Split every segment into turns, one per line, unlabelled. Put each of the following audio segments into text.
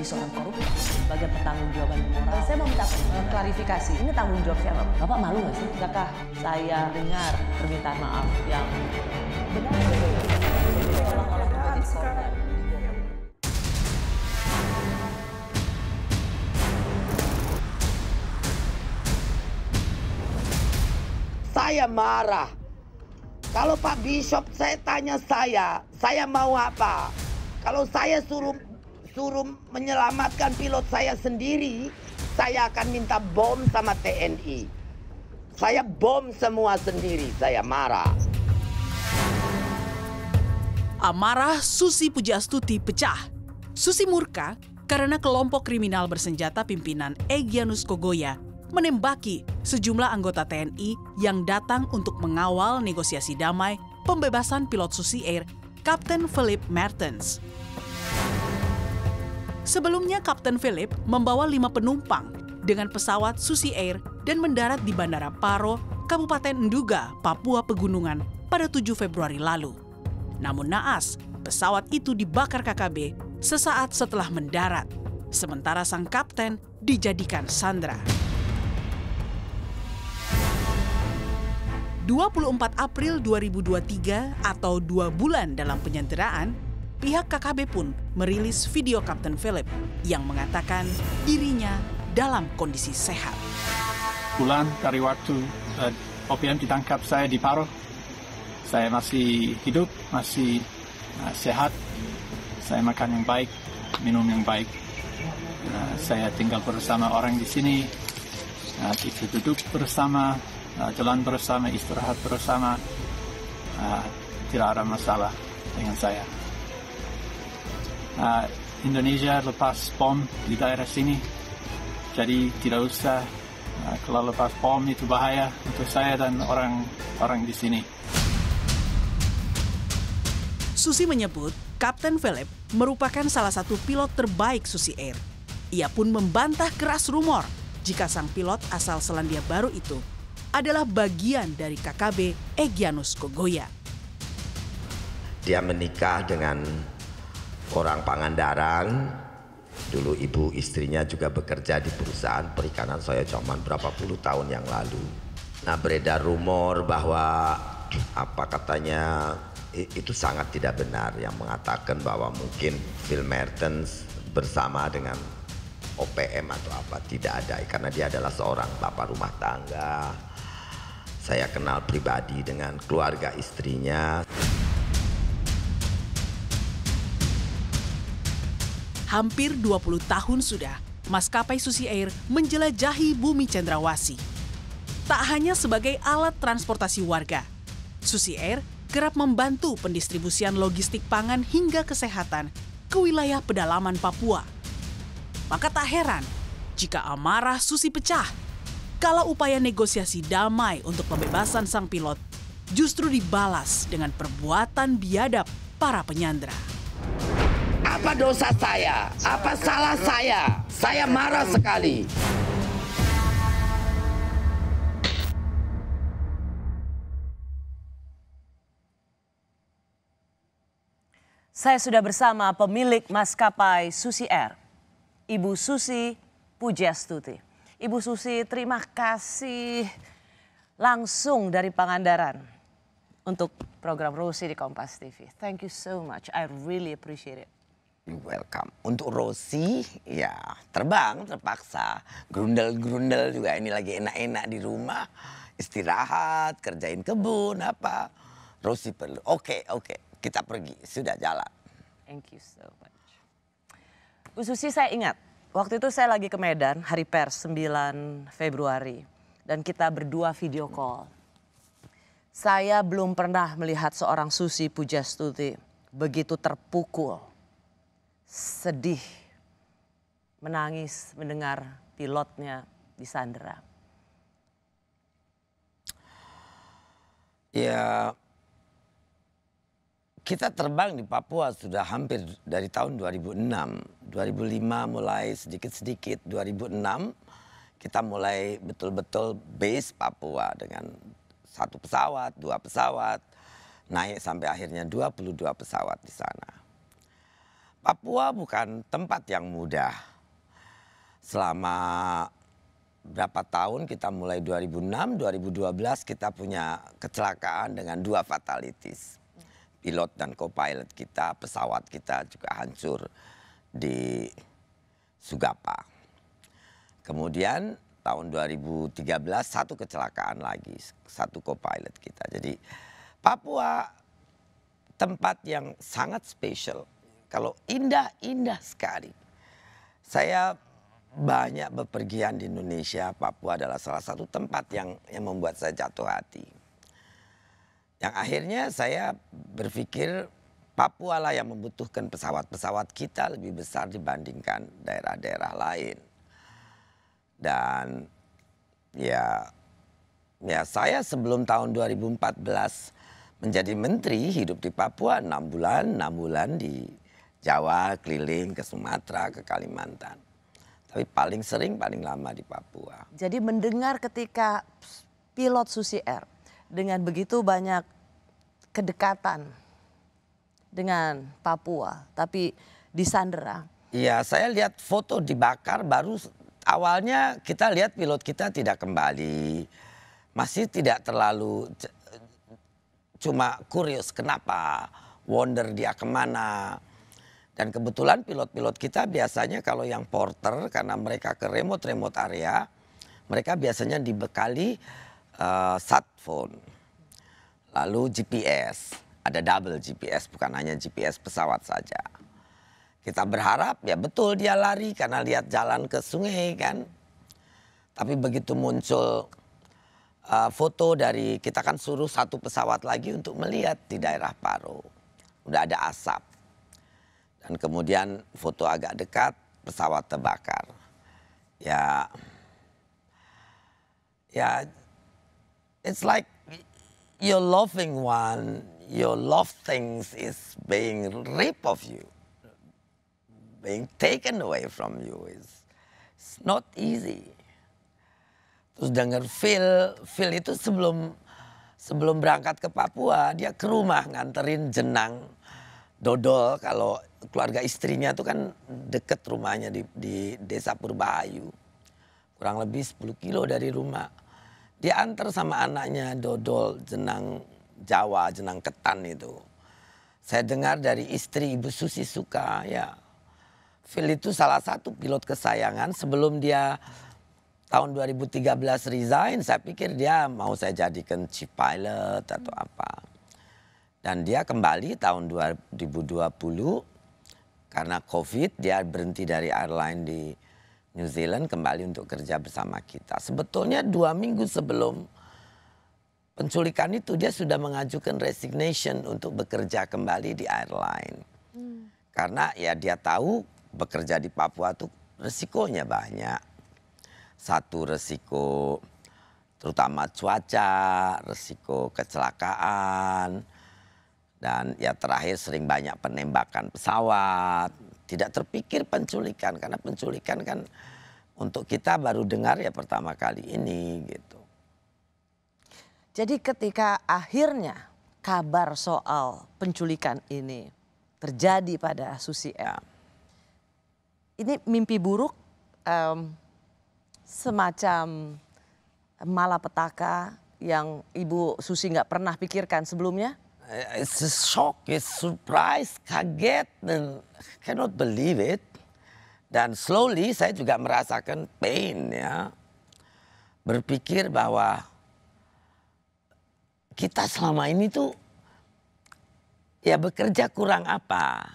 menjadi seorang koruptor sebagai pertanggung jawaban moral. Saya mau minta klarifikasi. Ini tanggung jawab siapa? Bapak malu nggak sih? Apakah saya dengar permintaan maaf yang benar?
orang
Saya marah. Kalau Pak Bishop saya tanya saya, saya mau apa? Kalau saya suruh suruh menyelamatkan pilot saya sendiri, saya akan minta
bom sama TNI. Saya bom semua sendiri, saya marah. Amarah Susi Pujastuti pecah. Susi murka karena kelompok kriminal bersenjata pimpinan Egyanus Kogoya menembaki sejumlah anggota TNI yang datang untuk mengawal negosiasi damai pembebasan pilot Susi Air, Kapten Philip Mertens. Sebelumnya, Kapten Philip membawa lima penumpang dengan pesawat Susi Air dan mendarat di Bandara Paro, Kabupaten Nduga, Papua Pegunungan pada 7 Februari lalu. Namun naas, pesawat itu dibakar KKB sesaat setelah mendarat, sementara sang kapten dijadikan sandra. 24 April 2023 atau dua bulan dalam penyanderaan, pihak KKB pun merilis video Kapten Philip yang mengatakan dirinya dalam kondisi sehat. Bulan dari waktu uh, eh, OPM ditangkap saya di Paro, saya masih hidup, masih uh, sehat, saya makan yang baik, minum yang baik, uh, saya tinggal bersama orang di sini, uh, itu duduk bersama, uh, jalan bersama, istirahat bersama, uh, tidak ada masalah dengan saya uh, Indonesia lepas bom di daerah sini. Jadi tidak usah uh, kalau lepas bom itu bahaya untuk saya dan orang-orang di sini. Susi menyebut Kapten Philip merupakan salah satu pilot terbaik Susi Air. Ia pun membantah keras rumor jika sang pilot asal Selandia Baru itu adalah bagian dari KKB Egyanus Kogoya.
Dia menikah dengan orang Pangandaran dulu ibu istrinya juga bekerja di perusahaan perikanan saya cuman berapa puluh tahun yang lalu nah beredar rumor bahwa apa katanya itu sangat tidak benar yang mengatakan bahwa mungkin Phil Mertens bersama dengan OPM atau apa tidak ada karena dia adalah seorang bapak rumah tangga saya kenal pribadi dengan keluarga istrinya
Hampir 20 tahun sudah, maskapai Susi Air menjelajahi bumi cendrawasi. Tak hanya sebagai alat transportasi warga, Susi Air kerap membantu pendistribusian logistik pangan hingga kesehatan ke wilayah pedalaman Papua. Maka tak heran jika amarah Susi pecah kalau upaya negosiasi damai untuk pembebasan sang pilot justru dibalas dengan perbuatan biadab para penyandra. Apa dosa saya? Apa salah saya? Saya marah sekali.
Saya sudah bersama pemilik maskapai Susi Air, Ibu Susi Pujastuti. Ibu Susi, terima kasih langsung dari Pangandaran untuk program Rosi di Kompas TV. Thank you so much. I really appreciate it.
You welcome. Untuk Rosi, ya terbang terpaksa. Grundel-grundel juga ini lagi enak-enak di rumah. Istirahat, kerjain kebun, apa. Rosi perlu. Oke, okay, oke. Okay. Kita pergi. Sudah jalan. Thank you so much.
Bu Susi saya ingat, waktu itu saya lagi ke Medan, hari pers 9 Februari. Dan kita berdua video call. Saya belum pernah melihat seorang Susi Pujastuti begitu terpukul sedih menangis mendengar pilotnya di disandra?
Ya, kita terbang di Papua sudah hampir dari tahun 2006. 2005 mulai sedikit-sedikit, 2006 kita mulai betul-betul base Papua dengan satu pesawat, dua pesawat, naik sampai akhirnya 22 pesawat di sana. Papua bukan tempat yang mudah. Selama berapa tahun kita mulai 2006, 2012 kita punya kecelakaan dengan dua fatalities. Pilot dan co-pilot kita, pesawat kita juga hancur di Sugapa. Kemudian tahun 2013 satu kecelakaan lagi, satu co-pilot kita. Jadi Papua tempat yang sangat spesial kalau indah-indah sekali. Saya banyak bepergian di Indonesia, Papua adalah salah satu tempat yang yang membuat saya jatuh hati. Yang akhirnya saya berpikir Papua lah yang membutuhkan pesawat-pesawat kita lebih besar dibandingkan daerah-daerah lain. Dan ya ya saya sebelum tahun 2014 menjadi menteri hidup di Papua 6 bulan, 6 bulan di Jawa, keliling ke Sumatera, ke Kalimantan. Tapi paling sering, paling lama di Papua.
Jadi mendengar ketika pilot Susi Air dengan begitu banyak kedekatan dengan Papua, tapi di Sandera.
Iya, saya lihat foto dibakar baru awalnya kita lihat pilot kita tidak kembali. Masih tidak terlalu cuma kurios kenapa, wonder dia kemana dan kebetulan pilot-pilot kita biasanya kalau yang porter karena mereka ke remote-remote area, mereka biasanya dibekali uh, sat lalu GPS, ada double GPS bukan hanya GPS pesawat saja. Kita berharap ya betul dia lari karena lihat jalan ke sungai kan. Tapi begitu muncul uh, foto dari kita kan suruh satu pesawat lagi untuk melihat di daerah Paro. Udah ada asap. Dan kemudian foto agak dekat, pesawat terbakar. Ya, ya, it's like your loving one, your love things is being ripped of you, being taken away from you. It's, it's not easy. Terus denger Phil, Phil itu sebelum sebelum berangkat ke Papua, dia ke rumah nganterin jenang Dodol kalau keluarga istrinya tuh kan deket rumahnya di, di desa Purbayu. Kurang lebih 10 kilo dari rumah. diantar sama anaknya Dodol jenang Jawa, jenang ketan itu. Saya dengar dari istri Ibu Susi Suka ya. Phil itu salah satu pilot kesayangan sebelum dia tahun 2013 resign saya pikir dia mau saya jadikan chief pilot atau apa dan dia kembali tahun 2020 karena COVID dia berhenti dari airline di New Zealand kembali untuk kerja bersama kita. Sebetulnya dua minggu sebelum penculikan itu dia sudah mengajukan resignation untuk bekerja kembali di airline. Hmm. Karena ya dia tahu bekerja di Papua tuh resikonya banyak. Satu resiko terutama cuaca, resiko kecelakaan, dan ya terakhir sering banyak penembakan pesawat. Tidak terpikir penculikan karena penculikan kan untuk kita baru dengar ya pertama kali ini gitu.
Jadi ketika akhirnya kabar soal penculikan ini terjadi pada Susi Ya. Ini mimpi buruk um, semacam malapetaka yang Ibu Susi nggak pernah pikirkan sebelumnya?
Eh, it's a shock, it's surprise, kaget, dan cannot believe it. Dan slowly saya juga merasakan pain ya. Berpikir bahwa kita selama ini tuh ya bekerja kurang apa.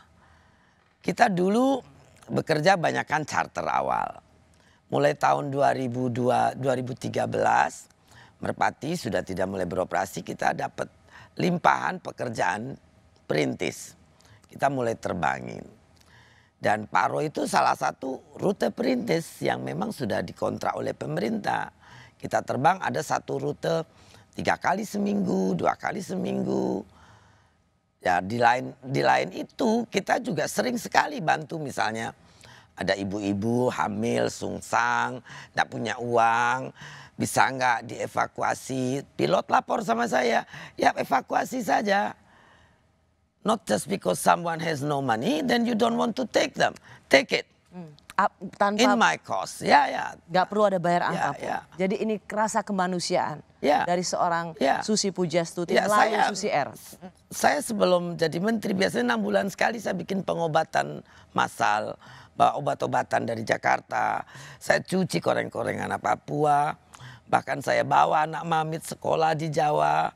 Kita dulu bekerja banyakkan charter awal. Mulai tahun 2002, 2013 Merpati sudah tidak mulai beroperasi, kita dapat limpahan pekerjaan perintis. Kita mulai terbangin. Dan Paro itu salah satu rute perintis yang memang sudah dikontrak oleh pemerintah. Kita terbang ada satu rute tiga kali seminggu, dua kali seminggu. Ya di lain di lain itu kita juga sering sekali bantu misalnya ada ibu-ibu hamil, sungsang, tidak punya uang, bisa nggak dievakuasi? Pilot lapor sama saya, ya evakuasi saja. Not just because someone has no money, then you don't want to take them. Take it. Hmm. tanpa in my cost ya ya
Gak perlu ada bayar angka ya, Yeah. jadi ini kerasa kemanusiaan yeah. dari seorang yeah. Susi Pujastuti ya, lalu saya, Susi R
saya sebelum jadi menteri biasanya enam bulan sekali saya bikin pengobatan massal obat-obatan dari Jakarta saya cuci koreng-korengan Papua Bahkan saya bawa anak mamit sekolah di Jawa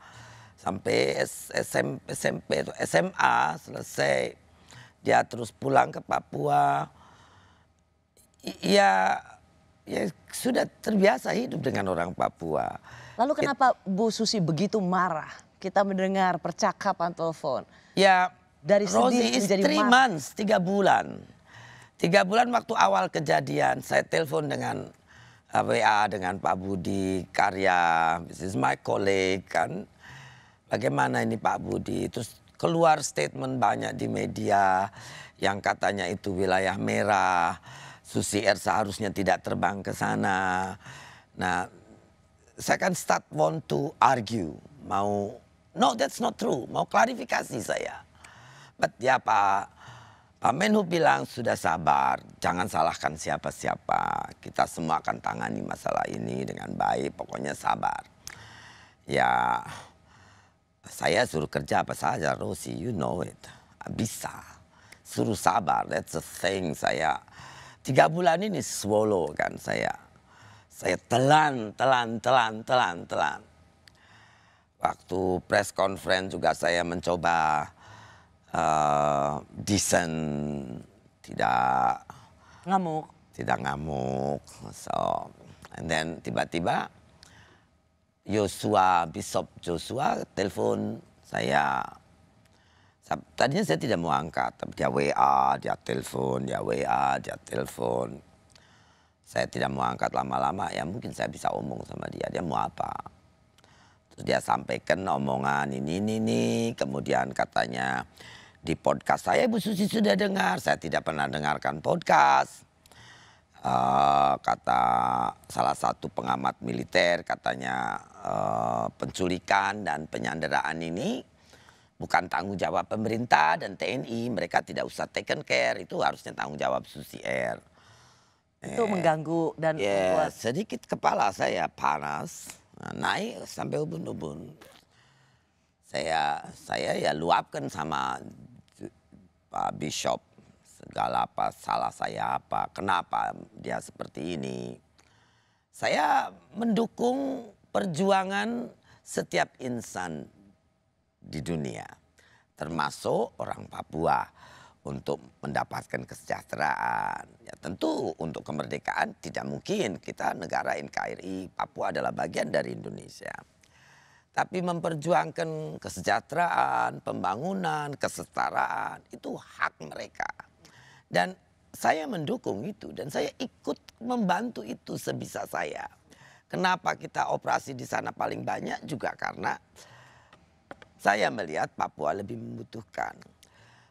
sampai SM, SMP SMA selesai. Dia terus pulang ke Papua. Ya, ya sudah terbiasa hidup dengan orang Papua.
Lalu kenapa It, Bu Susi begitu marah? Kita mendengar percakapan telepon.
Ya, dari Rosie is three marah. months, tiga bulan. Tiga bulan waktu awal kejadian, saya telepon dengan WA dengan Pak Budi Karya, this is my colleague kan. Bagaimana ini Pak Budi? Terus keluar statement banyak di media yang katanya itu wilayah merah. Susi Air seharusnya tidak terbang ke sana. Nah, saya kan start want to argue, mau no that's not true, mau klarifikasi saya. But ya Pak Pak Menhub bilang sudah sabar, jangan salahkan siapa-siapa. Kita semua akan tangani masalah ini dengan baik, pokoknya sabar. Ya, saya suruh kerja apa saja, Rosi, you know it. Bisa, suruh sabar, that's the thing saya. Tiga bulan ini swallow kan saya. Saya telan, telan, telan, telan, telan. Waktu press conference juga saya mencoba uh, decent, tidak ngamuk, tidak ngamuk. So, and then tiba-tiba Yosua Bishop Joshua telepon saya. Tadinya saya tidak mau angkat, tapi dia WA, dia telepon, dia WA, dia telepon. Saya tidak mau angkat lama-lama, ya mungkin saya bisa omong sama dia, dia mau apa. Terus dia sampaikan omongan ini, ini, ini, kemudian katanya di podcast saya Ibu Susi sudah dengar, saya tidak pernah dengarkan podcast. Uh, kata salah satu pengamat militer katanya uh, penculikan dan penyanderaan ini bukan tanggung jawab pemerintah dan TNI mereka tidak usah taken care itu harusnya tanggung jawab Susi Air itu yeah. mengganggu dan yeah, ya, sedikit kepala saya panas eh, naik sampai ubun-ubun saya saya ya luapkan sama Pak Bishop segala apa salah saya apa kenapa dia seperti ini saya mendukung perjuangan setiap insan di dunia termasuk orang Papua untuk mendapatkan kesejahteraan ya tentu untuk kemerdekaan tidak mungkin kita negara NKRI Papua adalah bagian dari Indonesia tapi memperjuangkan kesejahteraan, pembangunan, kesetaraan itu hak mereka. Dan saya mendukung itu dan saya ikut membantu itu sebisa saya. Kenapa kita operasi di sana paling banyak juga karena saya melihat Papua lebih membutuhkan.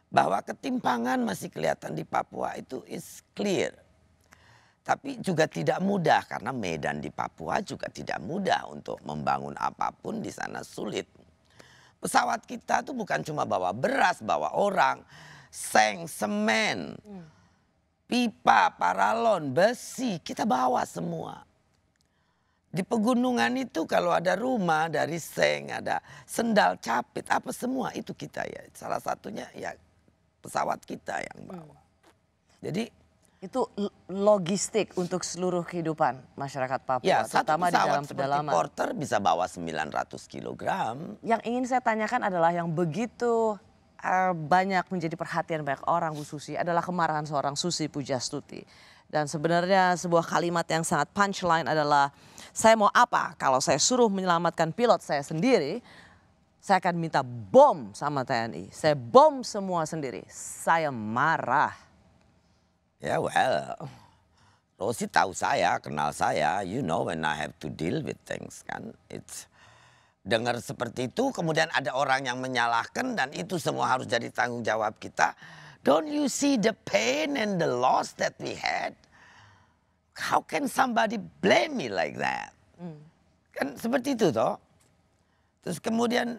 Bahwa ketimpangan masih kelihatan di Papua itu is clear tapi juga tidak mudah karena medan di Papua juga tidak mudah untuk membangun apapun di sana sulit. Pesawat kita tuh bukan cuma bawa beras, bawa orang, seng, semen, hmm. pipa, paralon, besi, kita bawa semua. Di pegunungan itu kalau ada rumah dari seng, ada sendal, capit, apa semua itu kita ya. Salah satunya ya pesawat kita yang bawa. Hmm. Jadi itu
logistik untuk seluruh kehidupan
masyarakat Papua, ya, terutama di dalam pedalaman. porter bisa bawa 900 kg.
Yang ingin saya tanyakan adalah yang begitu uh, banyak menjadi perhatian banyak orang Bu Susi adalah kemarahan seorang Susi Pujastuti. Dan sebenarnya sebuah kalimat yang sangat punchline adalah saya mau apa kalau saya suruh menyelamatkan pilot saya sendiri, saya akan minta bom sama TNI. Saya bom semua sendiri. Saya marah.
Ya yeah, well, Rosi tahu saya, kenal saya. You know when I have to deal with things kan. It's dengar seperti itu, kemudian ada orang yang menyalahkan dan itu semua harus jadi tanggung jawab kita. Don't you see the pain and the loss that we had? How can somebody blame me like that? Mm. Kan seperti itu toh. Terus kemudian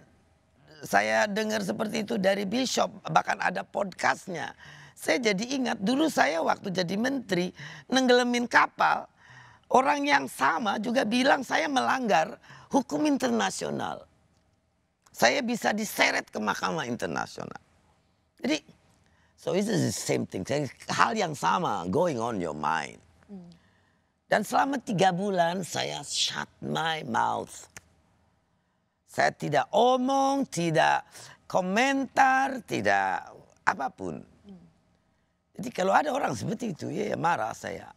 saya dengar seperti itu dari Bishop, bahkan ada podcastnya saya jadi ingat dulu saya waktu jadi menteri nenggelemin kapal orang yang sama juga bilang saya melanggar hukum internasional. Saya bisa diseret ke mahkamah internasional. Jadi so this is the same thing. Hal yang sama going on your mind. Dan selama tiga bulan saya shut my mouth. Saya tidak omong, tidak komentar, tidak apapun. Jadi kalau ada orang seperti itu ya, ya, marah saya.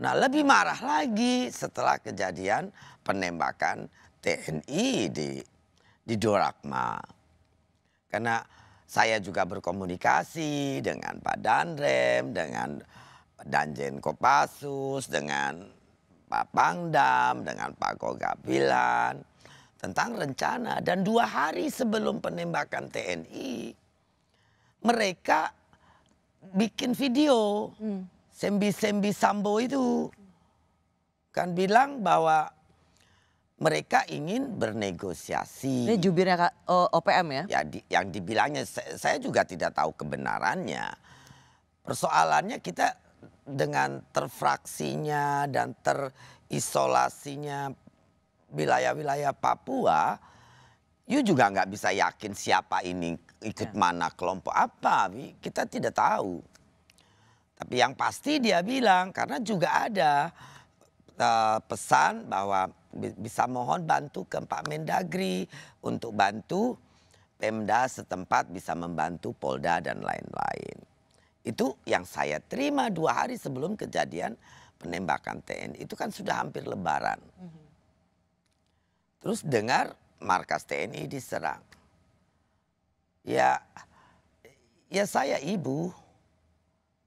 Nah lebih marah lagi setelah kejadian penembakan TNI di di Dorakma. Karena saya juga berkomunikasi dengan Pak Danrem, dengan Danjen Kopassus, dengan Pak Pangdam, dengan Pak Kogabilan tentang rencana dan dua hari sebelum penembakan TNI mereka bikin video hmm. sembi-sembi Sambo itu kan bilang bahwa mereka ingin bernegosiasi. Ini jubirnya OPM ya? Ya di, yang dibilangnya saya juga tidak tahu kebenarannya. Persoalannya kita dengan terfraksinya dan terisolasinya wilayah-wilayah Papua, you juga nggak bisa yakin siapa ini ikut ya. mana kelompok apa kita tidak tahu tapi yang pasti dia bilang karena juga ada uh, pesan bahwa bisa mohon bantu ke Pak Mendagri untuk bantu Pemda setempat bisa membantu Polda dan lain-lain. Itu yang saya terima dua hari sebelum kejadian penembakan TNI itu kan sudah hampir Lebaran. Mhm. Terus dengar markas TNI diserang ya ya saya ibu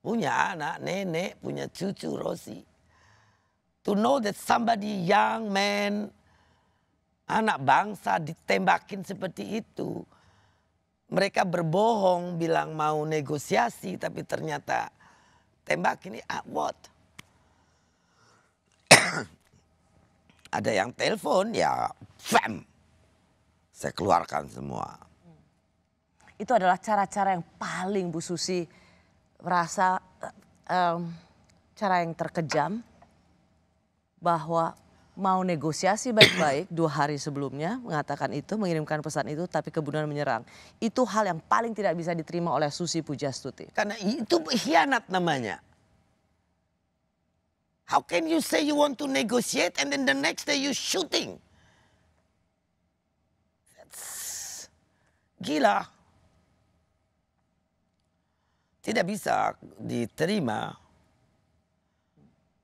punya anak, nenek, punya cucu Rosi. To know that somebody young man, anak bangsa ditembakin seperti itu. Mereka berbohong bilang mau negosiasi tapi ternyata tembakin. Ah, what? Ada yang telepon ya fam. Saya keluarkan semua
itu adalah cara-cara yang paling Bu Susi merasa um, cara yang terkejam bahwa mau negosiasi baik-baik dua hari sebelumnya mengatakan itu mengirimkan pesan itu tapi kemudian menyerang itu hal yang paling tidak bisa diterima oleh Susi Pujastuti karena itu khianat
namanya How can you say you want to negotiate and then the next day you shooting? That's... Gila tidak bisa diterima.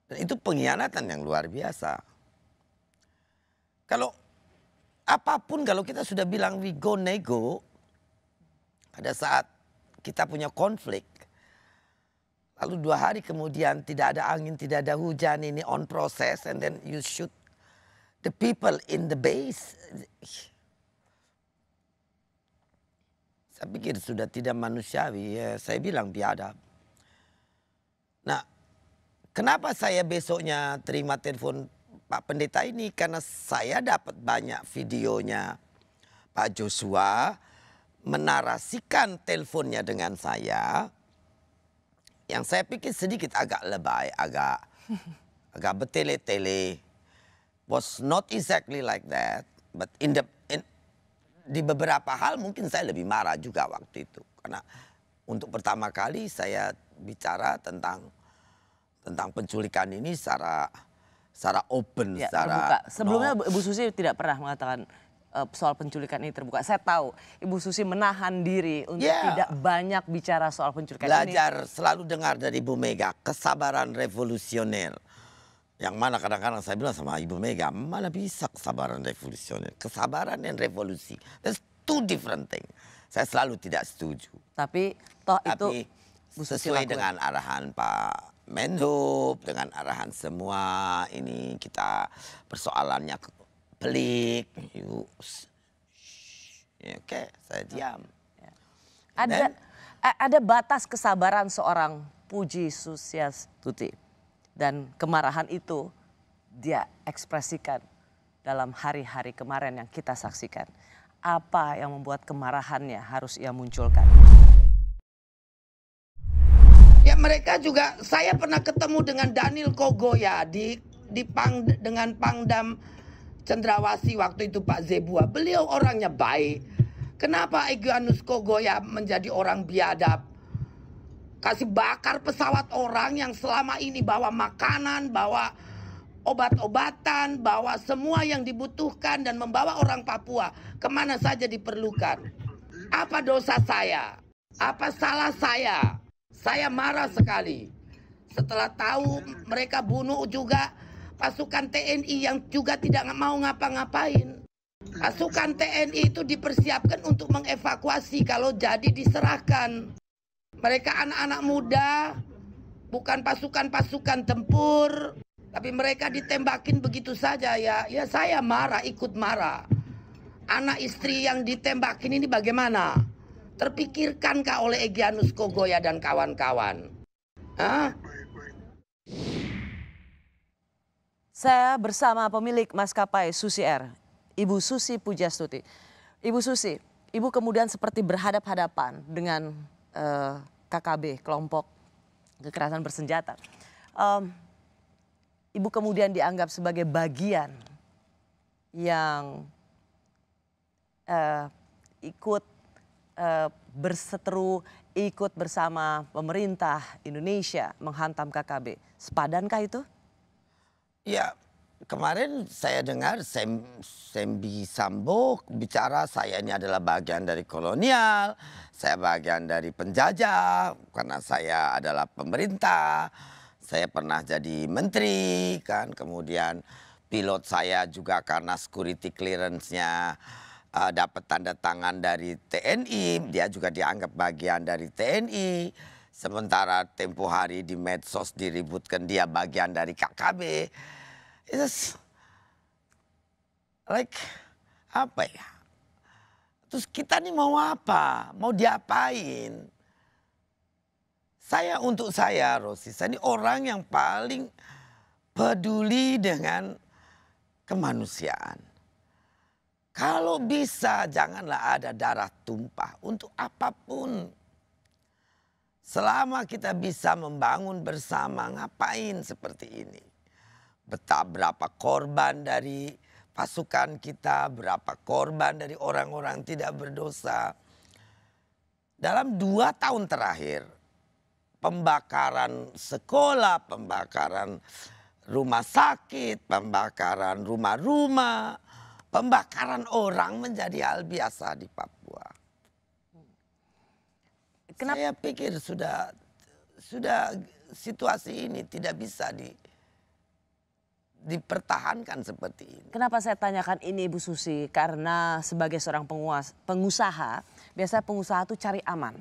Dan itu pengkhianatan yang luar biasa. Kalau apapun kalau kita sudah bilang we go nego, pada saat kita punya konflik, lalu dua hari kemudian tidak ada angin, tidak ada hujan, ini on process, and then you shoot the people in the base. Saya pikir sudah tidak manusiawi. Ya, saya bilang biadab. Nah, kenapa saya besoknya terima telepon Pak Pendeta ini? Karena saya dapat banyak videonya Pak Joshua menarasikan teleponnya dengan saya. Yang saya pikir sedikit agak lebay, agak agak betele-tele. Was not exactly like that, but in the di beberapa hal mungkin saya lebih marah juga waktu itu karena untuk pertama kali saya bicara tentang tentang penculikan ini secara secara open ya, secara terbuka.
sebelumnya no. Ibu Susi tidak pernah mengatakan uh, soal penculikan ini terbuka saya tahu Ibu Susi menahan diri untuk yeah. tidak banyak bicara soal penculikan belajar ini belajar
selalu dengar dari Ibu Mega kesabaran revolusioner yang mana kadang-kadang saya bilang sama Ibu Mega, mana bisa kesabaran revolusioner? Kesabaran dan revolusi. That's two different thing. Saya selalu tidak setuju. Tapi toh Tapi, itu sesuai dengan arahan Pak Menhub, dengan arahan semua ini kita persoalannya pelik. Yuk, ya, oke, okay, saya diam. Ya.
Ada ada batas kesabaran seorang Puji Susias Tuti dan kemarahan itu dia ekspresikan dalam hari-hari kemarin yang kita saksikan. Apa yang membuat kemarahannya harus ia munculkan?
Ya mereka juga, saya pernah ketemu dengan Daniel Kogoya di, di pang, dengan Pangdam Cendrawasi waktu itu Pak Zebua. Beliau orangnya baik. Kenapa Egyanus Kogoya menjadi orang biadab? kasih bakar pesawat orang yang selama ini bawa makanan, bawa obat-obatan, bawa semua yang dibutuhkan dan membawa orang Papua kemana saja diperlukan. Apa dosa saya? Apa salah saya? Saya marah sekali. Setelah tahu mereka bunuh juga pasukan TNI yang juga tidak mau ngapa-ngapain. Pasukan TNI itu dipersiapkan untuk mengevakuasi kalau jadi diserahkan. Mereka anak-anak muda, bukan pasukan-pasukan tempur, tapi mereka ditembakin begitu saja ya. Ya saya marah, ikut marah. Anak istri yang ditembakin ini bagaimana? Terpikirkankah oleh Egyanus Kogoya dan kawan-kawan? Hah? Saya bersama
pemilik maskapai Susi Air, Ibu Susi Pujastuti. Ibu Susi, Ibu kemudian seperti berhadap-hadapan dengan Eh, KKB kelompok kekerasan bersenjata. Um, ibu kemudian dianggap sebagai bagian yang uh, ikut uh, berseteru, ikut bersama pemerintah Indonesia menghantam KKB. Sepadankah itu?
Ya, kemarin saya dengar Sem, Sembi Sambo bicara saya ini adalah bagian dari kolonial, saya bagian dari penjajah karena saya adalah pemerintah, saya pernah jadi menteri kan, kemudian pilot saya juga karena security clearance-nya uh, dapat tanda tangan dari TNI, dia juga dianggap bagian dari TNI. Sementara tempo hari di medsos diributkan dia bagian dari KKB it's like apa ya? Terus kita nih mau apa? Mau diapain? Saya untuk saya Rosi, saya ini orang yang paling peduli dengan kemanusiaan. Kalau bisa janganlah ada darah tumpah untuk apapun. Selama kita bisa membangun bersama ngapain seperti ini betapa berapa korban dari pasukan kita, berapa korban dari orang-orang tidak berdosa. Dalam dua tahun terakhir, pembakaran sekolah, pembakaran rumah sakit, pembakaran rumah-rumah, pembakaran orang menjadi hal biasa di Papua. Kenapa? Saya pikir sudah sudah situasi ini tidak bisa di dipertahankan seperti ini.
Kenapa saya tanyakan ini Ibu Susi? Karena sebagai seorang penguas, pengusaha, biasanya pengusaha itu cari aman.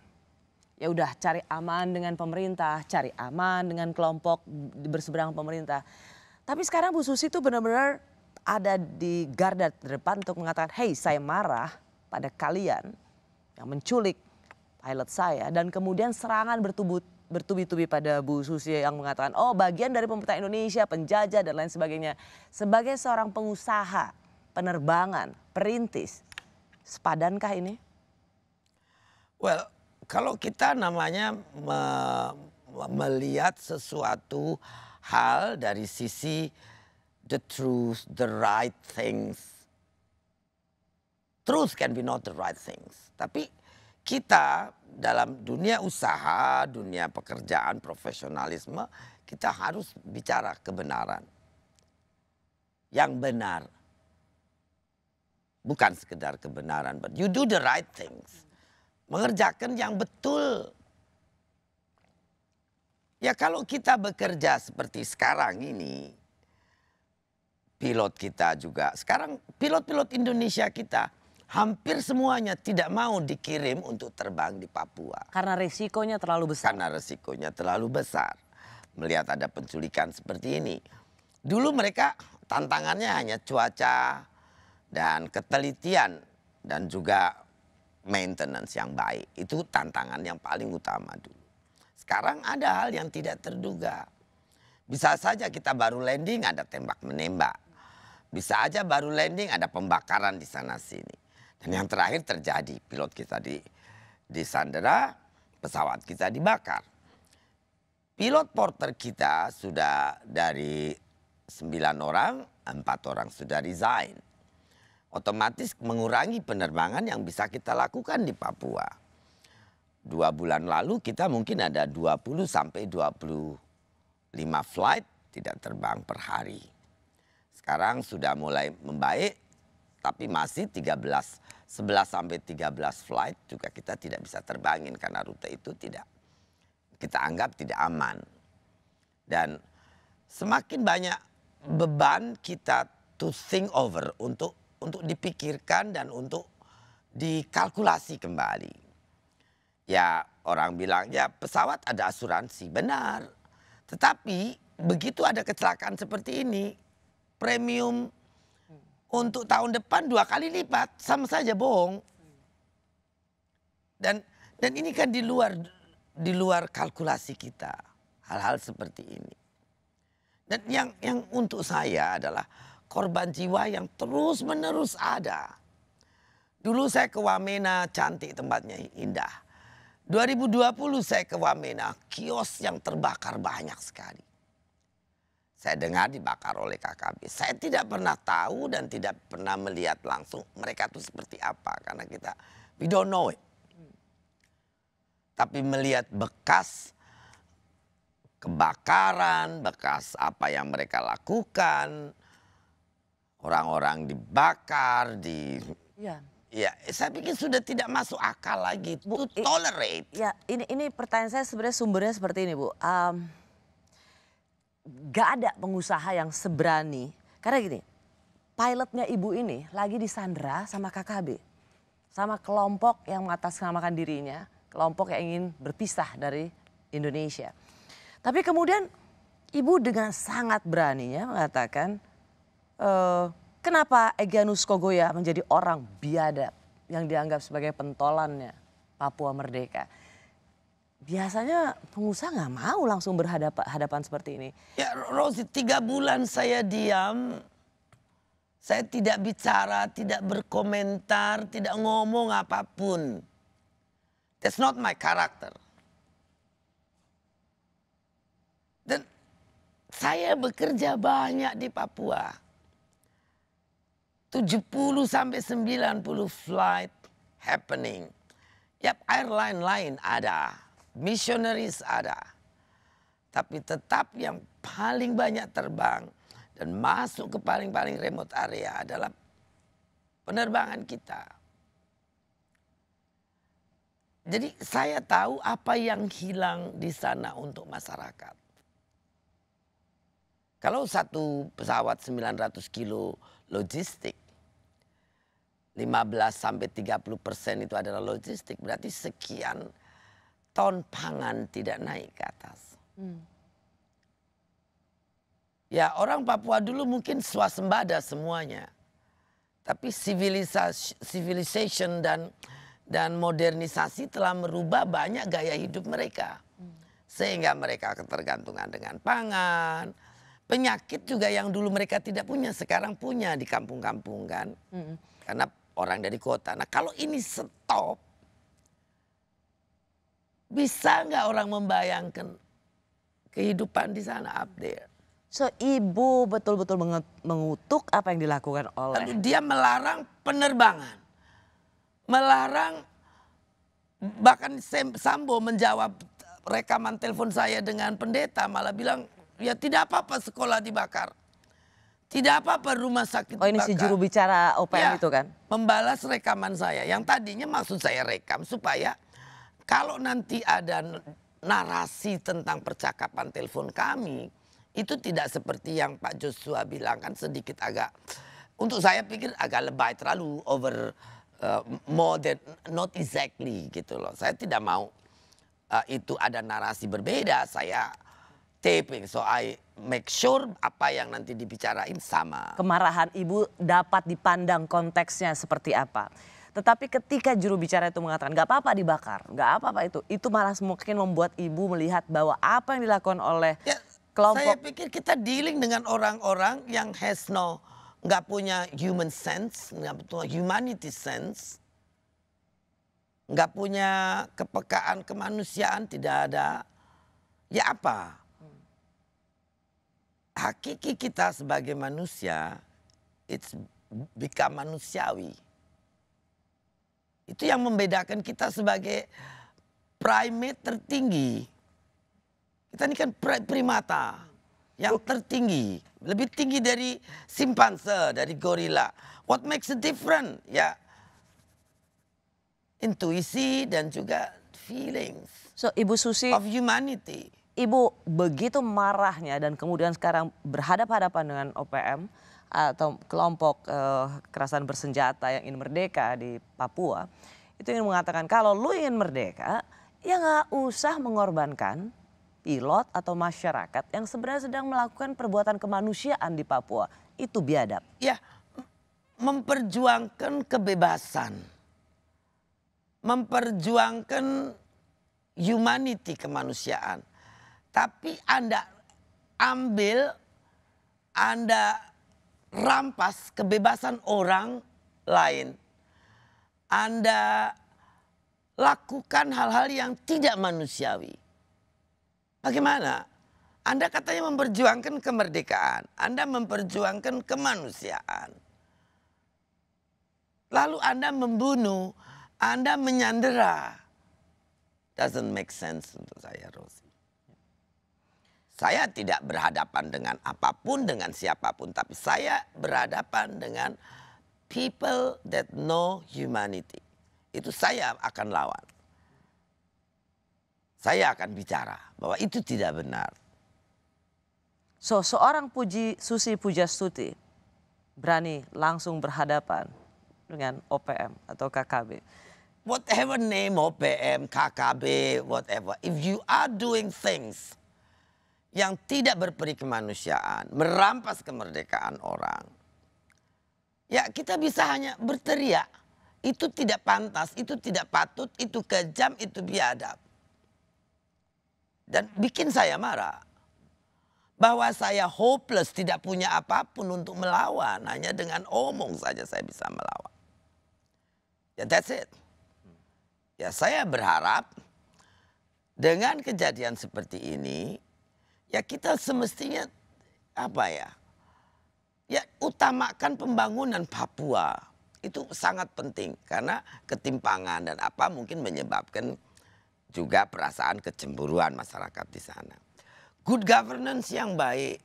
Ya udah cari aman dengan pemerintah, cari aman dengan kelompok berseberang pemerintah. Tapi sekarang Bu Susi itu benar-benar ada di garda terdepan untuk mengatakan, "Hey, saya marah pada kalian yang menculik pilot saya dan kemudian serangan bertubuh bertubi-tubi pada Bu Susi yang mengatakan, oh bagian dari pemerintah Indonesia, penjajah dan lain sebagainya. Sebagai seorang pengusaha, penerbangan, perintis, sepadankah ini?
Well, kalau kita namanya me melihat sesuatu hal dari sisi the truth, the right things. Truth can be not the right things. Tapi kita dalam dunia usaha, dunia pekerjaan, profesionalisme, kita harus bicara kebenaran. Yang benar. Bukan sekedar kebenaran, but you do the right things. Mengerjakan yang betul. Ya kalau kita bekerja seperti sekarang ini, pilot kita juga. Sekarang pilot-pilot Indonesia kita hampir semuanya tidak mau dikirim untuk terbang di Papua. Karena resikonya terlalu besar. Karena resikonya terlalu besar. Melihat ada penculikan seperti ini. Dulu mereka tantangannya hanya cuaca dan ketelitian dan juga maintenance yang baik. Itu tantangan yang paling utama dulu. Sekarang ada hal yang tidak terduga. Bisa saja kita baru landing ada tembak menembak. Bisa aja baru landing ada pembakaran di sana sini dan yang terakhir terjadi pilot kita di di sandera, pesawat kita dibakar. Pilot porter kita sudah dari sembilan orang, empat orang sudah resign. Otomatis mengurangi penerbangan yang bisa kita lakukan di Papua. Dua bulan lalu kita mungkin ada 20 sampai 25 flight tidak terbang per hari. Sekarang sudah mulai membaik, tapi masih 13 11 sampai 13 flight juga kita tidak bisa terbangin karena rute itu tidak kita anggap tidak aman. Dan semakin banyak beban kita to think over untuk untuk dipikirkan dan untuk dikalkulasi kembali. Ya orang bilang ya pesawat ada asuransi benar. Tetapi begitu ada kecelakaan seperti ini premium untuk tahun depan dua kali lipat sama saja bohong. Dan dan ini kan di luar di luar kalkulasi kita hal-hal seperti ini. Dan yang yang untuk saya adalah korban jiwa yang terus menerus ada. Dulu saya ke Wamena cantik tempatnya indah. 2020 saya ke Wamena kios yang terbakar banyak sekali. Saya dengar dibakar oleh KKB. Saya tidak pernah tahu dan tidak pernah melihat langsung mereka itu seperti apa. Karena kita, we don't know it. Tapi melihat bekas kebakaran, bekas apa yang mereka lakukan, orang-orang dibakar, di... Ya. Ya, saya pikir sudah tidak masuk akal lagi. Bu, to tolerate.
Ya, ini ini pertanyaan saya sebenarnya sumbernya seperti ini, Bu. Um, gak ada pengusaha yang seberani. Karena gini, pilotnya ibu ini lagi disandra sama KKB. Sama kelompok yang mengatasnamakan dirinya, kelompok yang ingin berpisah dari Indonesia. Tapi kemudian ibu dengan sangat beraninya mengatakan, e, kenapa Egyanus Kogoya menjadi orang biadab yang dianggap sebagai pentolannya Papua Merdeka biasanya pengusaha nggak mau langsung
berhadapan hadapan seperti ini. Ya Rosie, tiga bulan saya diam, saya tidak bicara, tidak berkomentar, tidak ngomong apapun. That's not my character. Dan saya bekerja banyak di Papua. 70 sampai 90 flight happening. Yap, airline lain ada Misionaris ada. Tapi tetap yang paling banyak terbang dan masuk ke paling-paling remote area adalah penerbangan kita. Jadi saya tahu apa yang hilang di sana untuk masyarakat. Kalau satu pesawat 900 kilo logistik, 15 sampai 30 persen itu adalah logistik, berarti sekian ton pangan tidak naik ke atas. Hmm. Ya orang Papua dulu mungkin swasembada semuanya. Tapi civilization dan dan modernisasi telah merubah banyak gaya hidup mereka. Hmm. Sehingga mereka ketergantungan dengan pangan. Penyakit juga yang dulu mereka tidak punya sekarang punya di kampung-kampung kan. Hmm. Karena orang dari kota. Nah kalau ini stop bisa nggak orang membayangkan kehidupan di
sana up there? So ibu betul-betul mengutuk apa yang dilakukan oleh. Tapi dia melarang
penerbangan. Melarang bahkan Sambo menjawab rekaman telepon saya dengan pendeta malah bilang ya tidak apa-apa sekolah dibakar. Tidak apa-apa rumah sakit Oh ini dibakar. si juru bicara OPM ya, itu kan? Membalas rekaman saya yang tadinya maksud saya rekam supaya kalau nanti ada narasi tentang percakapan telepon kami, itu tidak seperti yang Pak Joshua bilang kan sedikit agak untuk saya pikir agak lebay terlalu over uh, more not exactly gitu loh. Saya tidak mau uh, itu ada narasi berbeda. Saya taping so I make sure apa yang nanti dibicarain sama. Kemarahan
ibu dapat dipandang konteksnya seperti apa. Tetapi ketika juru bicara itu mengatakan nggak apa-apa dibakar, nggak apa-apa itu, itu malah mungkin membuat ibu melihat bahwa apa yang dilakukan
oleh ya, kelompok. Saya pikir kita dealing dengan orang-orang yang has no nggak punya human sense, nggak punya humanity sense, nggak punya kepekaan kemanusiaan, tidak ada. Ya apa? hakiki kita sebagai manusia, it's become manusiawi. Itu yang membedakan kita sebagai primate tertinggi. Kita ini kan primata yang oh. tertinggi, lebih tinggi dari simpanse, dari gorila. What makes it different? Ya intuisi dan juga feelings. So Ibu Susi of humanity. Ibu
begitu marahnya dan kemudian sekarang berhadapan-hadapan dengan OPM atau kelompok uh, kerasan bersenjata yang ingin merdeka di Papua itu ingin mengatakan kalau lu ingin merdeka ya nggak usah mengorbankan pilot atau masyarakat yang sebenarnya sedang melakukan perbuatan kemanusiaan di Papua itu biadab. Ya,
memperjuangkan kebebasan, memperjuangkan humanity kemanusiaan. Tapi Anda ambil, Anda rampas kebebasan orang lain. Anda lakukan hal-hal yang tidak manusiawi. Bagaimana? Anda katanya memperjuangkan kemerdekaan, Anda memperjuangkan kemanusiaan. Lalu Anda membunuh, Anda menyandera. Doesn't make sense untuk saya, Rose. Saya tidak berhadapan dengan apapun, dengan siapapun, tapi saya berhadapan dengan people that know humanity. Itu saya akan lawan. Saya akan bicara bahwa itu tidak benar.
So, seorang Puji Susi Pujastuti berani langsung berhadapan dengan OPM atau KKB.
Whatever name OPM, KKB, whatever. If you are doing things yang tidak berperi kemanusiaan, merampas kemerdekaan orang. Ya kita bisa hanya berteriak, itu tidak pantas, itu tidak patut, itu kejam, itu biadab. Dan bikin saya marah. Bahwa saya hopeless, tidak punya apapun untuk melawan. Hanya dengan omong saja saya bisa melawan. Ya that's it. Ya saya berharap dengan kejadian seperti ini ya kita semestinya apa ya? Ya utamakan pembangunan Papua itu sangat penting karena ketimpangan dan apa mungkin menyebabkan juga perasaan kecemburuan masyarakat di sana. Good governance yang baik,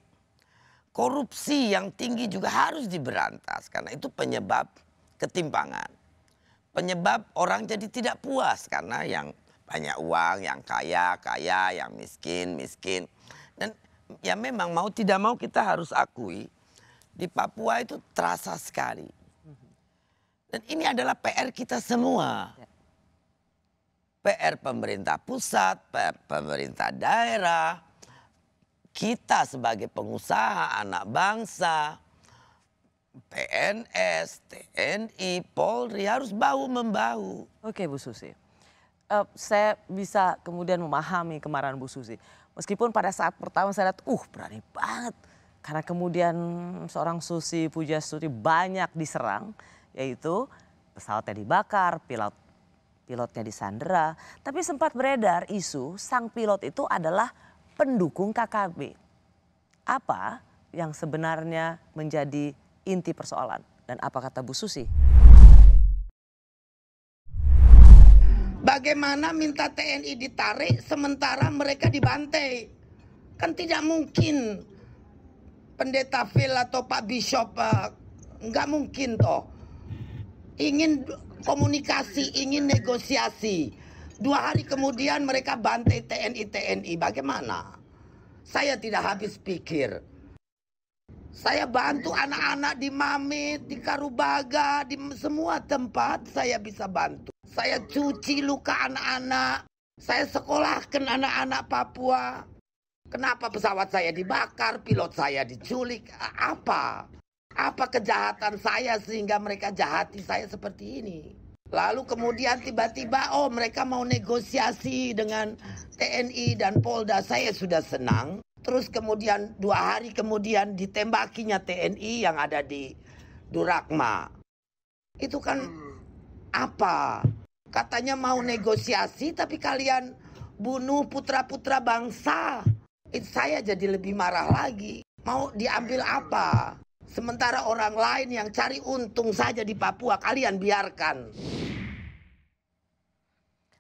korupsi yang tinggi juga harus diberantas karena itu penyebab ketimpangan. Penyebab orang jadi tidak puas karena yang banyak uang, yang kaya, kaya, yang miskin, miskin. Dan ya memang mau tidak mau kita harus akui di Papua itu terasa sekali. Dan ini adalah PR kita semua. PR pemerintah pusat, PR pemerintah daerah, kita sebagai pengusaha, anak bangsa, PNS, TNI, Polri harus bahu membahu. Oke Bu Susi,
uh, saya bisa kemudian memahami kemarahan Bu Susi. Meskipun pada saat pertama saya lihat, uh berani banget. Karena kemudian seorang Susi puja suri banyak diserang, yaitu pesawatnya dibakar, pilot pilotnya disandera. Tapi sempat beredar isu sang pilot itu adalah pendukung KKB. Apa yang sebenarnya menjadi inti persoalan dan apa kata Bu Susi?
Bagaimana minta TNI ditarik sementara mereka dibantai? Kan tidak mungkin pendeta Phil atau Pak Bishop uh, mungkin toh. Ingin komunikasi, ingin negosiasi. Dua hari kemudian mereka bantai TNI TNI. Bagaimana? Saya tidak habis pikir. Saya bantu anak-anak di Mamit, di Karubaga, di semua tempat saya bisa bantu. Saya cuci luka anak-anak, saya sekolahkan anak-anak Papua. Kenapa pesawat saya dibakar, pilot saya diculik, apa? Apa kejahatan saya sehingga mereka jahati saya seperti ini? Lalu kemudian tiba-tiba oh mereka mau negosiasi dengan TNI dan Polda. Saya sudah senang. Terus kemudian dua hari kemudian ditembakinya TNI yang ada di Durakma. Itu kan hmm. apa? Katanya mau negosiasi tapi kalian bunuh putra-putra bangsa. saya jadi lebih marah lagi. Mau diambil apa? Sementara orang lain yang cari untung saja di Papua, kalian biarkan.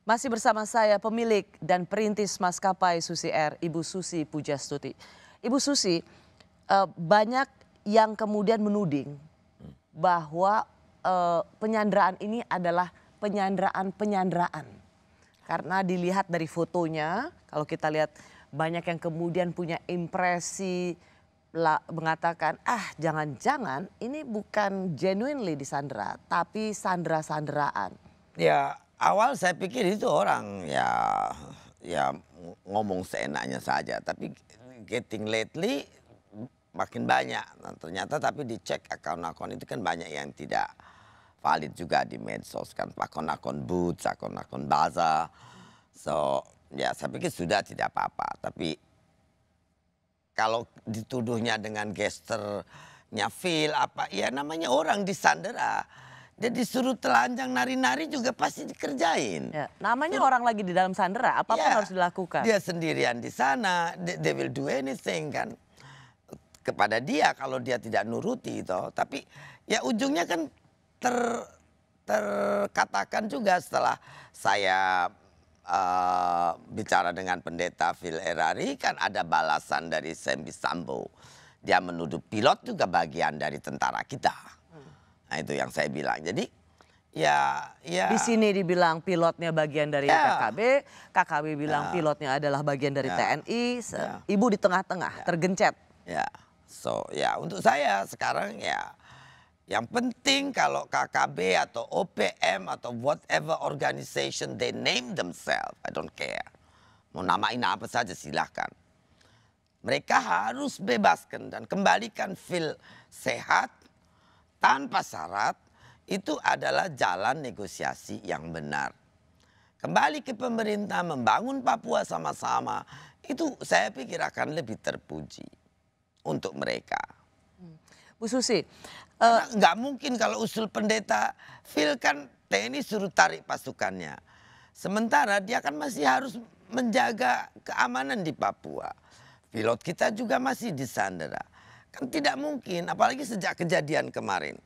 Masih bersama saya pemilik dan perintis maskapai Susi Air, Ibu Susi Pujastuti. Ibu Susi, eh, banyak yang kemudian menuding bahwa eh, penyanderaan ini adalah penyanderaan-penyanderaan. Karena dilihat dari fotonya, kalau kita lihat banyak yang kemudian punya impresi mengatakan, ah jangan-jangan ini bukan genuinely di Sandra tapi sandra-sandraan.
Ya awal saya pikir itu orang ya ya ngomong seenaknya saja, tapi getting lately makin banyak. Nah, ternyata tapi dicek akun-akun itu kan banyak yang tidak valid juga di medsos kan. Akun-akun boots, akun-akun baza. So ya saya pikir sudah tidak apa-apa. Tapi kalau dituduhnya dengan gesternya feel apa ya namanya orang disandera dia disuruh telanjang nari-nari juga pasti dikerjain. Ya, namanya orang lagi di dalam sandera, apapun ya, harus dilakukan. Dia sendirian di sana, they, they will do anything kan. Kepada dia kalau dia tidak nuruti itu, tapi ya ujungnya kan ter terkatakan juga setelah saya uh, bicara dengan pendeta Phil Erari kan ada balasan dari Sam Sambo. Dia menuduh pilot juga bagian dari tentara kita. Nah itu yang saya bilang. Jadi ya
ya di sini dibilang pilotnya bagian dari ya. KKB, KKB bilang ya. pilotnya adalah bagian dari ya. TNI, ya. ibu di tengah-tengah ya. tergencet. Ya. So ya untuk
saya sekarang ya yang penting kalau KKB atau OPM atau whatever organization they name themselves, I don't care. Mau namain apa saja silahkan. Mereka harus bebaskan dan kembalikan feel sehat tanpa syarat itu adalah jalan negosiasi yang benar. Kembali ke pemerintah membangun Papua sama-sama itu saya pikir akan lebih terpuji untuk mereka. Bu Susi, Eh, nggak uh, mungkin kalau usul pendeta Phil kan TNI suruh tarik pasukannya. Sementara dia kan masih harus menjaga keamanan di Papua. Pilot kita juga masih di Sandera Kan tidak mungkin apalagi sejak kejadian kemarin.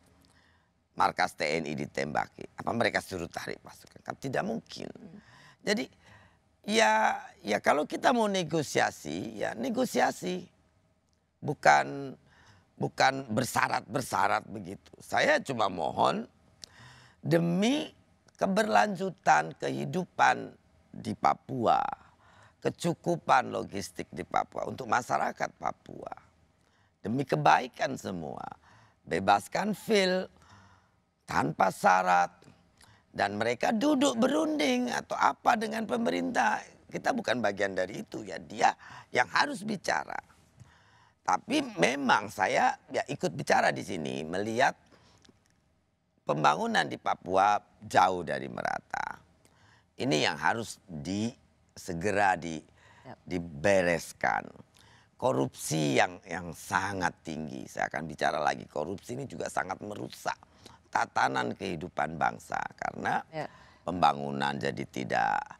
Markas TNI ditembaki. Apa mereka suruh tarik pasukan? Kan tidak mungkin. Jadi ya ya kalau kita mau negosiasi ya negosiasi bukan bukan bersarat-bersarat begitu. Saya cuma mohon demi keberlanjutan kehidupan di Papua, kecukupan logistik di Papua untuk masyarakat Papua. Demi kebaikan semua, bebaskan fil tanpa syarat dan mereka duduk berunding atau apa dengan pemerintah. Kita bukan bagian dari itu ya, dia yang harus bicara. Tapi hmm. memang saya ya ikut bicara di sini melihat pembangunan di Papua jauh dari merata. Ini yang harus di segera di dibereskan. Korupsi yang yang sangat tinggi. Saya akan bicara lagi korupsi ini juga sangat merusak tatanan kehidupan bangsa karena ya. pembangunan jadi tidak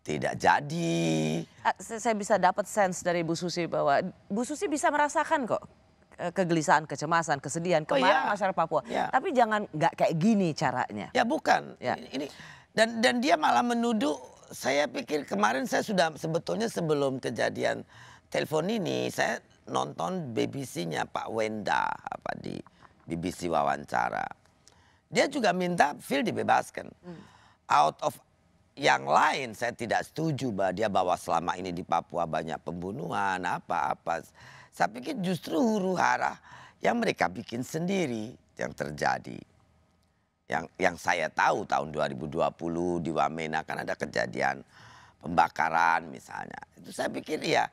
tidak jadi.
Eh, saya bisa dapat sense dari Bu Susi bahwa Bu Susi bisa merasakan kok eh, kegelisahan, kecemasan, kesedihan, kemarahan oh, iya. masyarakat Papua. Ya. Tapi jangan nggak kayak gini caranya. Ya bukan.
Ya. Ini dan dan dia malah menuduh. Saya pikir kemarin saya sudah sebetulnya sebelum kejadian telepon ini saya nonton BBC-nya Pak Wenda apa di BBC wawancara. Dia juga minta Phil dibebaskan. Hmm. Out of yang lain saya tidak setuju bahwa dia bahwa selama ini di Papua banyak pembunuhan apa-apa. Saya pikir justru huru hara yang mereka bikin sendiri yang terjadi. Yang yang saya tahu tahun 2020 di Wamena kan ada kejadian pembakaran misalnya. Itu saya pikir ya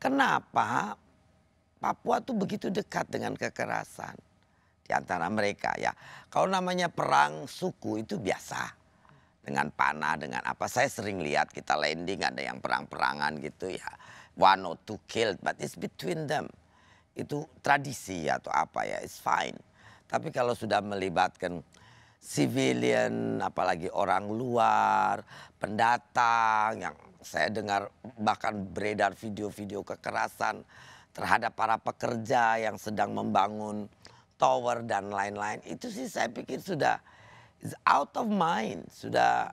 kenapa Papua tuh begitu dekat dengan kekerasan di antara mereka ya. Kalau namanya perang suku itu biasa dengan panah dengan apa saya sering lihat kita landing ada yang perang-perangan gitu ya one or two killed but it's between them itu tradisi atau apa ya it's fine tapi kalau sudah melibatkan civilian apalagi orang luar pendatang yang saya dengar bahkan beredar video-video kekerasan terhadap para pekerja yang sedang membangun tower dan lain-lain itu sih saya pikir sudah is out of mind, sudah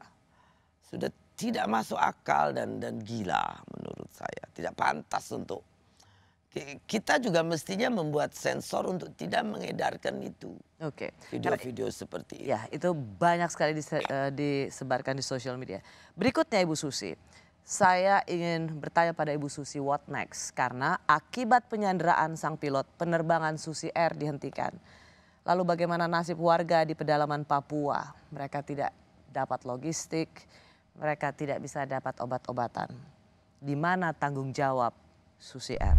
sudah tidak masuk akal dan dan gila menurut saya. Tidak pantas untuk kita juga mestinya membuat sensor untuk tidak mengedarkan itu. Oke. Okay. Video-video seperti itu. Ya, itu banyak sekali eh,
disebarkan di sosial media. Berikutnya Ibu Susi, saya ingin bertanya pada Ibu Susi what next karena akibat penyanderaan sang pilot penerbangan Susi Air dihentikan. Lalu bagaimana nasib warga di pedalaman Papua? Mereka tidak dapat logistik, mereka tidak bisa dapat obat-obatan. Di mana tanggung jawab Susi R?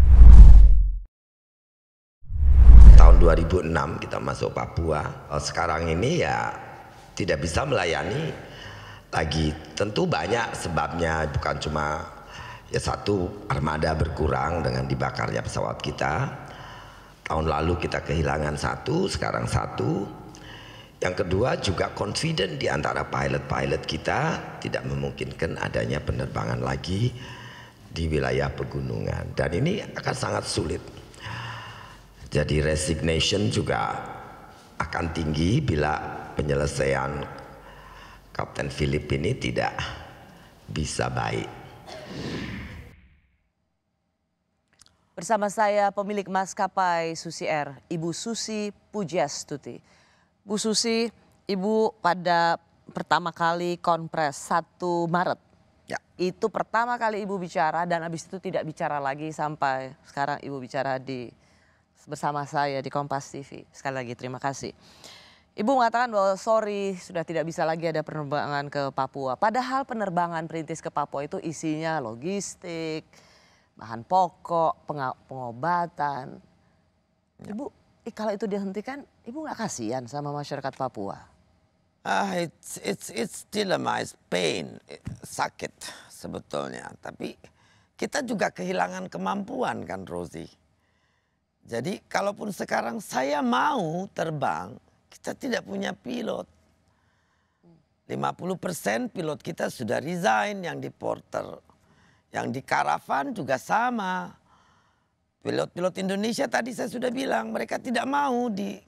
Tahun 2006 kita masuk Papua. Oh, sekarang ini ya tidak bisa melayani lagi. Tentu banyak sebabnya bukan cuma ya satu armada berkurang dengan dibakarnya pesawat kita Tahun lalu kita kehilangan satu, sekarang satu. Yang kedua juga confident di antara pilot-pilot kita tidak memungkinkan adanya penerbangan lagi di wilayah pegunungan. Dan ini akan sangat sulit. Jadi resignation juga akan tinggi bila penyelesaian Kapten Philip ini tidak bisa baik.
Bersama saya pemilik maskapai Susi Air, Ibu Susi Pujastuti. Bu Susi, Ibu pada pertama kali konpres 1 Maret. Ya. Itu pertama kali Ibu bicara dan habis itu tidak bicara lagi sampai sekarang Ibu bicara di bersama saya di Kompas TV. Sekali lagi terima kasih. Ibu mengatakan bahwa sorry sudah tidak bisa lagi ada penerbangan ke Papua. Padahal penerbangan perintis ke Papua itu isinya logistik, bahan pokok, pengobatan. Ya. Ibu, kalau itu dihentikan, ibu nggak kasihan
sama masyarakat Papua? Ah, it's it's it's dilemma, it's pain, It, eh, sakit sebetulnya. Tapi kita juga kehilangan kemampuan kan, Rosie. Jadi kalaupun sekarang saya mau terbang, kita tidak punya pilot. 50% pilot kita sudah resign yang di Porter. Yang di karavan juga sama. Pilot-pilot Indonesia tadi saya sudah bilang mereka tidak mau di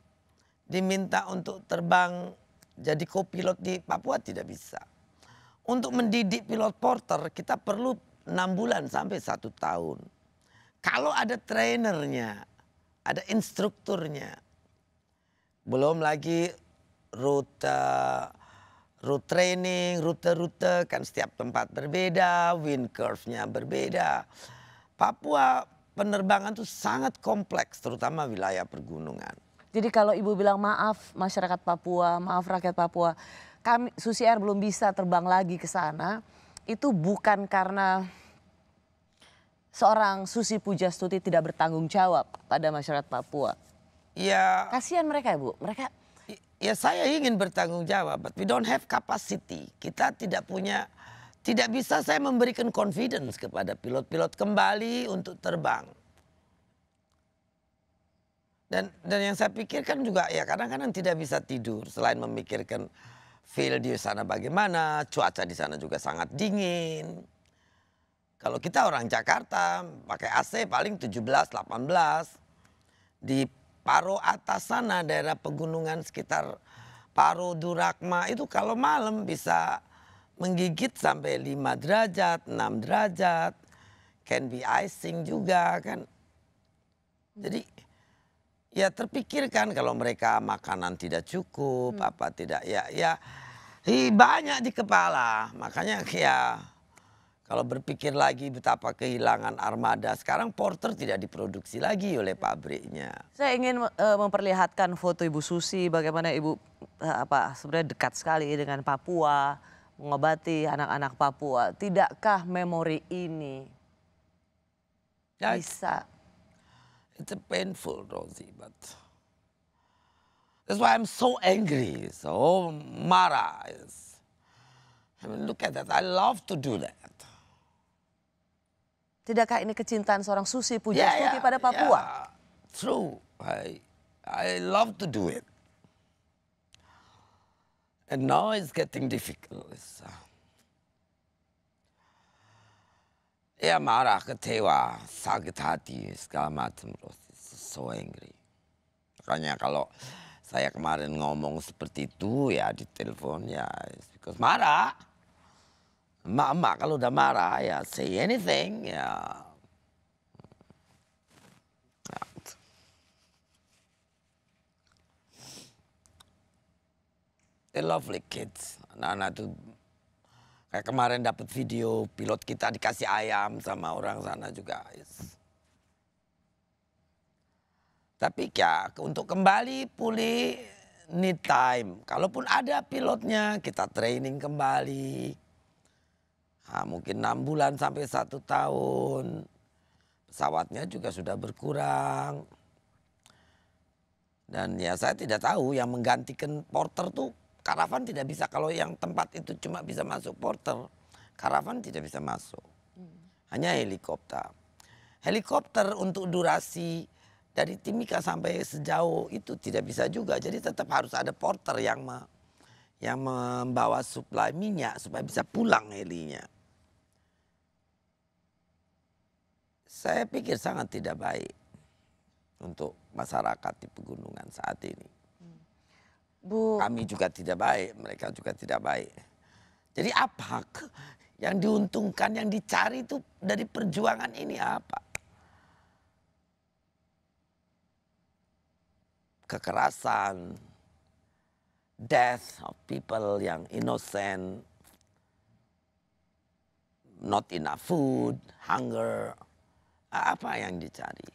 diminta untuk terbang jadi kopilot di Papua tidak bisa. Untuk mendidik pilot porter kita perlu enam bulan sampai satu tahun. Kalau ada trainernya, ada instrukturnya. Belum lagi rute route training, rute-rute kan setiap tempat berbeda, wind curve-nya berbeda. Papua penerbangan itu sangat kompleks terutama wilayah pergunungan.
Jadi kalau Ibu bilang maaf masyarakat Papua, maaf rakyat Papua, kami Susi Air belum bisa terbang lagi ke sana, itu bukan karena seorang Susi Pujastuti tidak bertanggung jawab pada masyarakat Papua.
Iya. Kasihan mereka, ibu, Mereka ya saya ingin bertanggung jawab, but we don't have capacity. Kita tidak punya, tidak bisa saya memberikan confidence kepada pilot-pilot kembali untuk terbang. Dan, dan yang saya pikirkan juga ya kadang-kadang tidak bisa tidur selain memikirkan feel di sana bagaimana, cuaca di sana juga sangat dingin. Kalau kita orang Jakarta pakai AC paling 17, 18. Di Paro atas sana daerah pegunungan sekitar Paro Durakma itu kalau malam bisa menggigit sampai 5 derajat, 6 derajat. Can be icing juga kan. Jadi ya terpikirkan kalau mereka makanan tidak cukup, hmm. apa tidak ya ya hi, banyak di kepala. Makanya ya kalau berpikir lagi betapa kehilangan armada, sekarang Porter tidak diproduksi lagi oleh pabriknya.
Saya ingin uh, memperlihatkan foto Ibu Susi bagaimana Ibu uh, apa sebenarnya dekat sekali dengan Papua, mengobati anak-anak Papua. Tidakkah memori ini ya, bisa
It's a painful, Rosie, but that's why I'm so angry, so marah. I mean, look at that. I love to do that.
Tidakkah ini kecintaan seorang Susi Puja yeah, yeah, pada Papua? Yeah.
True. I I love to do it. And now it's getting difficult. It's, uh, ya marah, kecewa, sakit hati, segala macam. So angry. Makanya kalau saya kemarin ngomong seperti itu ya di telepon ya because marah. Emak-emak kalau udah marah ya say anything ya. They lovely kids. Anak-anak tuh kayak kemarin dapat video pilot kita dikasih ayam sama orang sana juga. Yes. Tapi ya untuk kembali pulih need time. Kalaupun ada pilotnya kita training kembali Nah, mungkin enam bulan sampai satu tahun. Pesawatnya juga sudah berkurang. Dan ya saya tidak tahu yang menggantikan porter tuh karavan tidak bisa. Kalau yang tempat itu cuma bisa masuk porter, karavan tidak bisa masuk. Hmm. Hanya helikopter. Helikopter untuk durasi dari Timika sampai sejauh itu tidak bisa juga. Jadi tetap harus ada porter yang yang membawa suplai minyak supaya bisa pulang helinya. Saya pikir sangat tidak baik untuk masyarakat di pegunungan saat ini. Hmm. Bu. Kami juga tidak baik, mereka juga tidak baik. Jadi apa yang diuntungkan, yang dicari itu dari perjuangan ini apa? Kekerasan, death of people yang innocent, not enough food, hunger, apa yang dicari?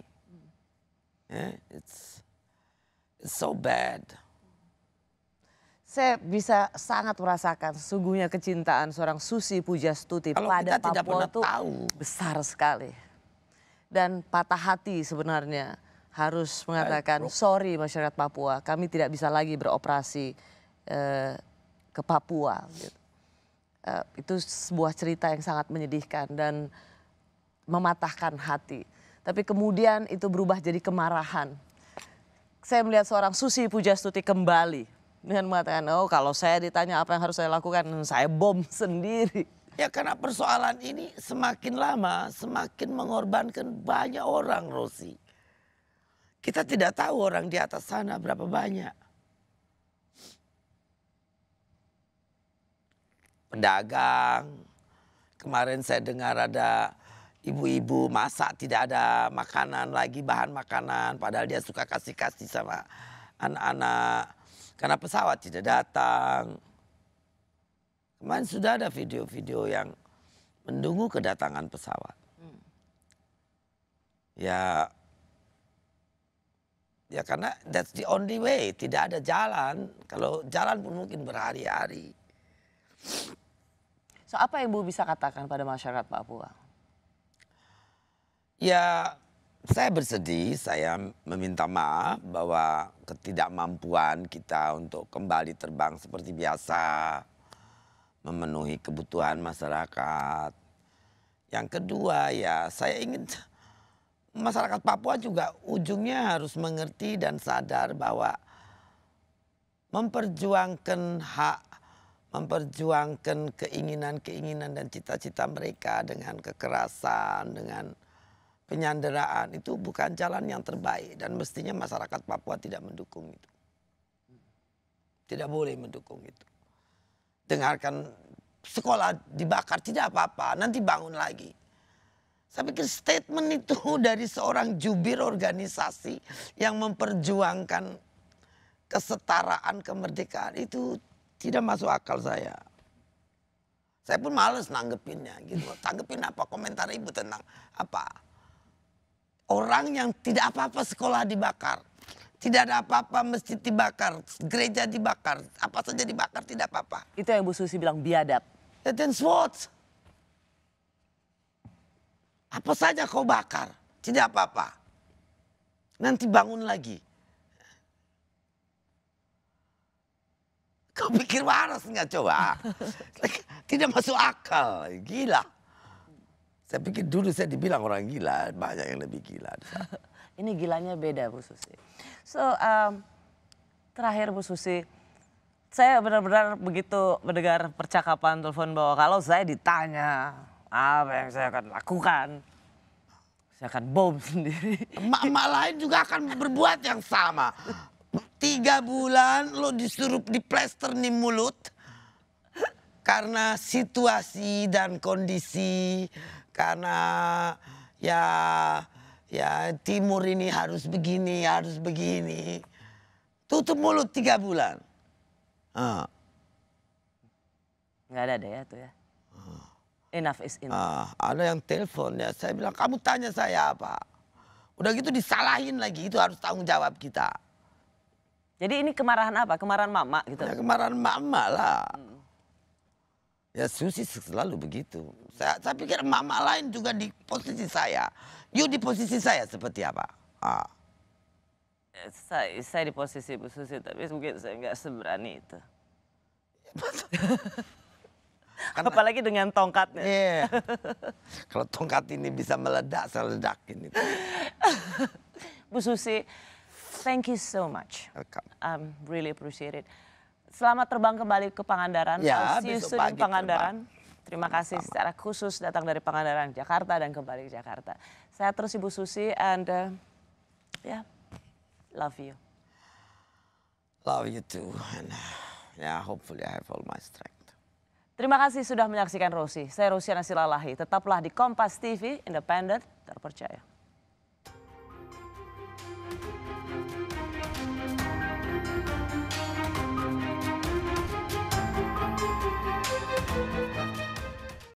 Yeah, it's, it's so bad.
Saya bisa sangat merasakan sungguhnya kecintaan seorang Susi Pujastuti Kalau pada kita Papua tidak pernah itu tahu. besar sekali. Dan patah hati sebenarnya harus mengatakan sorry masyarakat Papua, kami tidak bisa lagi beroperasi eh, ke Papua. Gitu. Eh, itu sebuah cerita yang sangat menyedihkan dan mematahkan hati. Tapi kemudian itu berubah jadi kemarahan. Saya melihat seorang Susi Pujastuti kembali dengan mengatakan, oh kalau saya ditanya apa yang harus saya lakukan, saya bom sendiri.
Ya karena persoalan ini semakin lama semakin mengorbankan banyak orang Rosi. Kita tidak tahu orang di atas sana berapa banyak. Pedagang. Kemarin saya dengar ada ibu-ibu masak tidak ada makanan lagi bahan makanan padahal dia suka kasih-kasih sama anak-anak karena pesawat tidak datang. Kemarin sudah ada video-video yang menunggu kedatangan pesawat. Hmm. Ya Ya karena that's the only way, tidak ada jalan. Kalau jalan pun mungkin berhari-hari. So apa yang
Bu bisa katakan pada masyarakat Papua?
Ya saya bersedih, saya meminta maaf bahwa ketidakmampuan kita untuk kembali terbang seperti biasa, memenuhi kebutuhan masyarakat. Yang kedua ya saya ingin masyarakat Papua juga ujungnya harus mengerti dan sadar bahwa memperjuangkan hak, memperjuangkan keinginan-keinginan dan cita-cita mereka dengan kekerasan, dengan penyanderaan itu bukan jalan yang terbaik dan mestinya masyarakat Papua tidak mendukung itu. Tidak boleh mendukung itu. Dengarkan sekolah dibakar tidak apa-apa, nanti bangun lagi. Saya pikir statement itu dari seorang jubir organisasi yang memperjuangkan kesetaraan kemerdekaan itu tidak masuk akal saya. Saya pun males nanggepinnya gitu. Tanggepin apa? Komentar ibu tentang apa? Orang yang tidak apa-apa sekolah dibakar. Tidak ada apa-apa masjid dibakar, gereja dibakar, apa saja dibakar tidak apa-apa. Itu yang Bu Susi bilang biadab. That's what? Apa saja kau bakar, tidak apa-apa. Nanti bangun lagi. Kau pikir waras nggak coba? Tidak masuk akal, gila. Saya pikir dulu saya dibilang orang gila, banyak yang lebih gila.
Ini gilanya beda Bu Susi. So um, terakhir Bu Susi, saya benar-benar begitu mendengar percakapan telepon bahwa kalau saya
ditanya apa yang saya akan lakukan? Saya akan bom sendiri. Emak-emak lain juga akan berbuat yang sama. Tiga bulan lo disuruh diplester nih mulut. Karena situasi dan kondisi, karena ya ya timur ini harus begini, harus begini. Tutup mulut tiga bulan. Uh. Nggak ada deh ya tuh ya. Enough is enough. Ah, ada yang telepon ya, saya bilang kamu tanya saya apa. Udah gitu disalahin lagi, itu harus tanggung jawab kita. Jadi ini kemarahan apa? Kemarahan mama gitu? Ya kemarahan mama lah. Hmm. Ya Susi selalu begitu. Saya, saya pikir mama lain juga di posisi saya. You di posisi saya seperti apa? Ah.
Eh, saya, saya di posisi Bu Susi, tapi mungkin saya nggak
seberani itu. Karena, Apalagi dengan tongkatnya. Iya. Kalau tongkat ini bisa meledak, saya ini.
Bu Susi, thank you so much. Welcome. I'm really appreciate it. Selamat terbang kembali ke Pangandaran. Ya, see you soon Pangandaran. Terima kasih Sama. secara khusus datang dari Pangandaran, Jakarta dan kembali ke Jakarta. Saya terus Ibu Susi and uh, ya yeah, love
you. Love you too and uh, yeah hopefully I have all my strength.
Terima kasih sudah menyaksikan Rosi. Saya Rosiana Silalahi. Tetaplah di Kompas TV, independen, terpercaya.